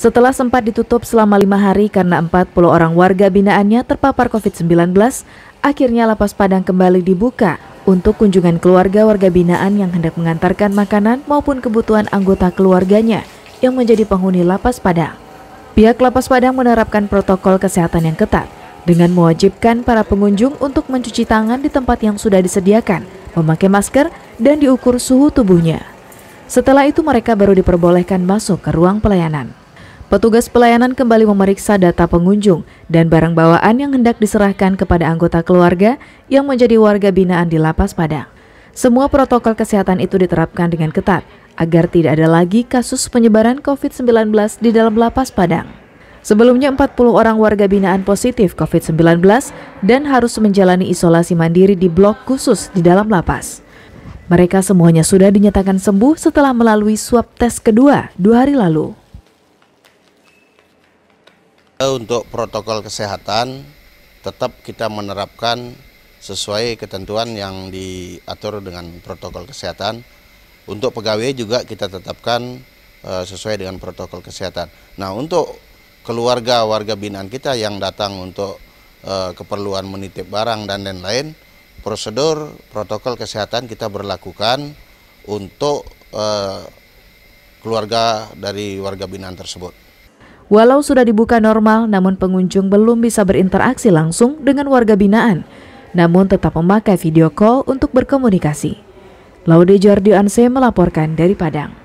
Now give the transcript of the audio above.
Setelah sempat ditutup selama lima hari karena 40 orang warga binaannya terpapar COVID-19, akhirnya lapas Padang kembali dibuka untuk kunjungan keluarga warga binaan yang hendak mengantarkan makanan maupun kebutuhan anggota keluarganya yang menjadi penghuni lapas Padang. Pihak lapas Padang menerapkan protokol kesehatan yang ketat dengan mewajibkan para pengunjung untuk mencuci tangan di tempat yang sudah disediakan, memakai masker, dan diukur suhu tubuhnya. Setelah itu mereka baru diperbolehkan masuk ke ruang pelayanan. Petugas pelayanan kembali memeriksa data pengunjung dan barang bawaan yang hendak diserahkan kepada anggota keluarga yang menjadi warga binaan di Lapas Padang. Semua protokol kesehatan itu diterapkan dengan ketat agar tidak ada lagi kasus penyebaran COVID-19 di dalam Lapas Padang. Sebelumnya 40 orang warga binaan positif COVID-19 dan harus menjalani isolasi mandiri di blok khusus di dalam lapas. Mereka semuanya sudah dinyatakan sembuh setelah melalui swab tes kedua dua hari lalu. Untuk protokol kesehatan tetap kita menerapkan sesuai ketentuan yang diatur dengan protokol kesehatan. Untuk pegawai juga kita tetapkan eh, sesuai dengan protokol kesehatan. Nah, untuk keluarga warga binaan kita yang datang untuk eh, keperluan menitip barang dan lain-lain, prosedur protokol kesehatan kita berlakukan untuk eh, keluarga dari warga binaan tersebut. Walau sudah dibuka normal, namun pengunjung belum bisa berinteraksi langsung dengan warga binaan, namun tetap memakai video call untuk berkomunikasi. Laude Jordi Anse melaporkan dari Padang.